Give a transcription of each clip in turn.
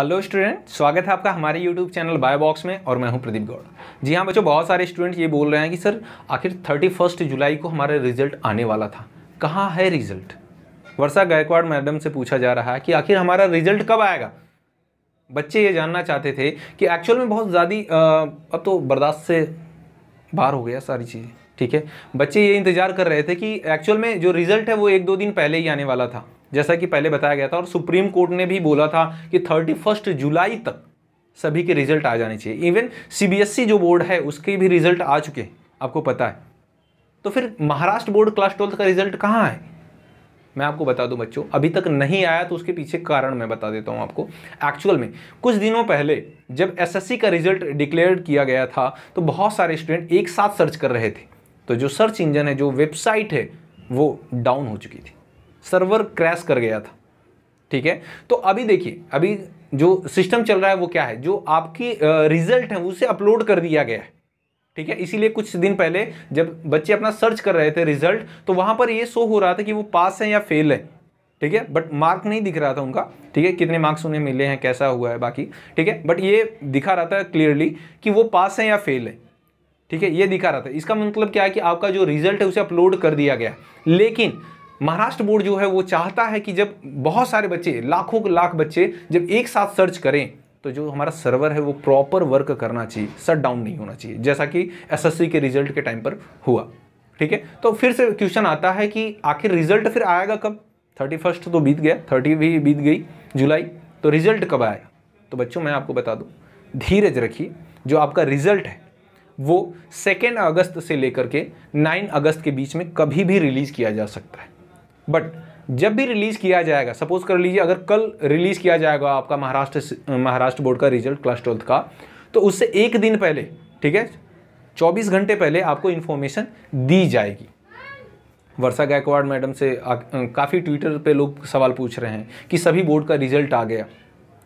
hello student स्वागत है आपका हमारे यूट्यूब चैनल बायोबॉक्स में और मैं हूं प्रदीप गौड़ जी हाँ बच्चों बहुत सारे स्टूडेंट ये बोल रहे हैं कि सर आखिर थर्टी फर्स्ट जुलाई को हमारा रिजल्ट आने वाला था कहाँ है रिजल्ट वर्षा गायकवाड़ मैडम से पूछा जा रहा है कि आखिर हमारा रिजल्ट कब आएगा बच्चे ये जानना चाहते थे कि एक्चुअल में बहुत ज़्यादा अब तो बर्दाश्त से बाहर हो गया सारी चीज़ें ठीक है बच्चे ये इंतज़ार कर रहे थे कि एक्चुअल में जो रिज़ल्ट है वो एक दो दिन पहले ही आने वाला था जैसा कि पहले बताया गया था और सुप्रीम कोर्ट ने भी बोला था कि थर्टी फर्स्ट जुलाई तक सभी के रिजल्ट आ जाने चाहिए इवन सी e जो बोर्ड है उसके भी रिजल्ट आ चुके हैं आपको पता है तो फिर महाराष्ट्र बोर्ड क्लास ट्वेल्थ का रिजल्ट कहाँ है मैं आपको बता दूं बच्चों अभी तक नहीं आया तो उसके पीछे कारण मैं बता देता हूं आपको एक्चुअल में कुछ दिनों पहले जब एसएससी का रिजल्ट डिक्लेयर किया गया था तो बहुत सारे स्टूडेंट एक साथ सर्च कर रहे थे तो जो सर्च इंजन है जो वेबसाइट है वो डाउन हो चुकी थी सर्वर क्रैश कर गया था ठीक है तो अभी देखिए अभी जो सिस्टम चल रहा है वो क्या है जो आपकी रिजल्ट है उसे अपलोड कर दिया गया है ठीक है इसीलिए कुछ दिन पहले जब बच्चे अपना सर्च कर रहे थे रिजल्ट तो वहां पर ये शो हो रहा था कि वो पास है या फेल है ठीक है बट मार्क नहीं दिख रहा था उनका ठीक है कितने मार्क्स उन्हें मिले हैं कैसा हुआ है बाकी ठीक है बट ये दिखा रहा था क्लियरली कि वो पास है या फेल है ठीक है ये दिखा रहा था इसका मतलब क्या है कि आपका जो रिजल्ट है उसे अपलोड कर दिया गया लेकिन महाराष्ट्र बोर्ड जो है वो चाहता है कि जब बहुत सारे बच्चे लाखों लाख बच्चे जब एक साथ सर्च करें तो जो हमारा सर्वर है वो प्रॉपर वर्क करना चाहिए शट डाउन नहीं होना चाहिए जैसा कि एसएससी के रिजल्ट के टाइम पर हुआ ठीक है तो फिर से क्वेश्चन आता है कि आखिर रिजल्ट फिर आएगा कब थर्टी फर्स्ट तो बीत गया थर्टी भी बीत गई जुलाई तो रिजल्ट कब आएगा तो बच्चों मैं आपको बता दूँ धीरज रखिए जो आपका रिजल्ट है वो सेकेंड अगस्त से लेकर के नाइन अगस्त के बीच में कभी भी रिलीज़ किया जा सकता है बट जब भी रिलीज़ किया जाएगा सपोज कर लीजिए अगर कल रिलीज़ किया जाएगा आपका महाराष्ट्र महाराष्ट्र बोर्ड का रिजल्ट क्लास ट्वेल्थ का तो उससे एक दिन पहले ठीक है 24 घंटे पहले आपको इन्फॉर्मेशन दी जाएगी वर्षा गायकवाड़ मैडम से काफ़ी ट्विटर पे लोग सवाल पूछ रहे हैं कि सभी बोर्ड का रिजल्ट आ गया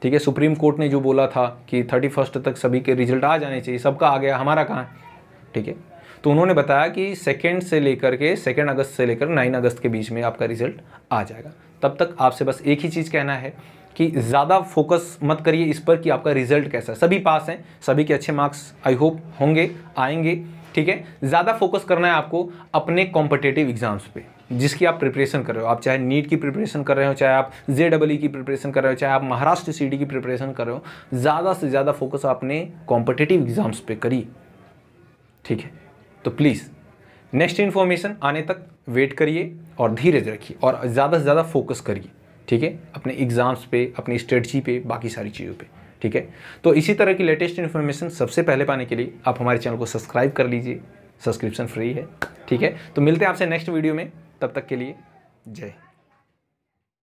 ठीक है सुप्रीम कोर्ट ने जो बोला था कि थर्टी फर्स्ट तक सभी के रिजल्ट आ जाने चाहिए सबका आ गया हमारा कहाँ ठीक है तो उन्होंने बताया कि सेकेंड से लेकर के सेकेंड अगस्त से लेकर नाइन अगस्त के बीच में आपका रिजल्ट आ जाएगा तब तक आपसे बस एक ही चीज़ कहना है कि ज़्यादा फोकस मत करिए इस पर कि आपका रिजल्ट कैसा है सभी पास हैं सभी के अच्छे मार्क्स आई होप होंगे आएंगे ठीक है ज़्यादा फोकस करना है आपको अपने कॉम्पिटेटिव एग्जाम्स पे जिसकी आप प्रिपरेशन कर रहे हो आप चाहे नीट की प्रिपरेशन कर रहे हो चाहे आप जे डबल की प्रिपरेशन कर रहे हो चाहे आप महाराष्ट्र सी की प्रिपरेशन कर रहे हो ज़्यादा से ज़्यादा फोकस अपने कॉम्पिटेटिव एग्जाम्स पर करिए ठीक है तो प्लीज़ नेक्स्ट इन्फॉर्मेशन आने तक वेट करिए और धीरज रखिए और ज़्यादा से ज़्यादा फोकस करिए ठीक है अपने एग्ज़ाम्स पे अपनी स्ट्रेटजी पे बाकी सारी चीज़ों पे ठीक है तो इसी तरह की लेटेस्ट इन्फॉर्मेशन सबसे पहले पाने के लिए आप हमारे चैनल को सब्सक्राइब कर लीजिए सब्सक्रिप्शन फ्री है ठीक है तो मिलते हैं आपसे नेक्स्ट वीडियो में तब तक के लिए जय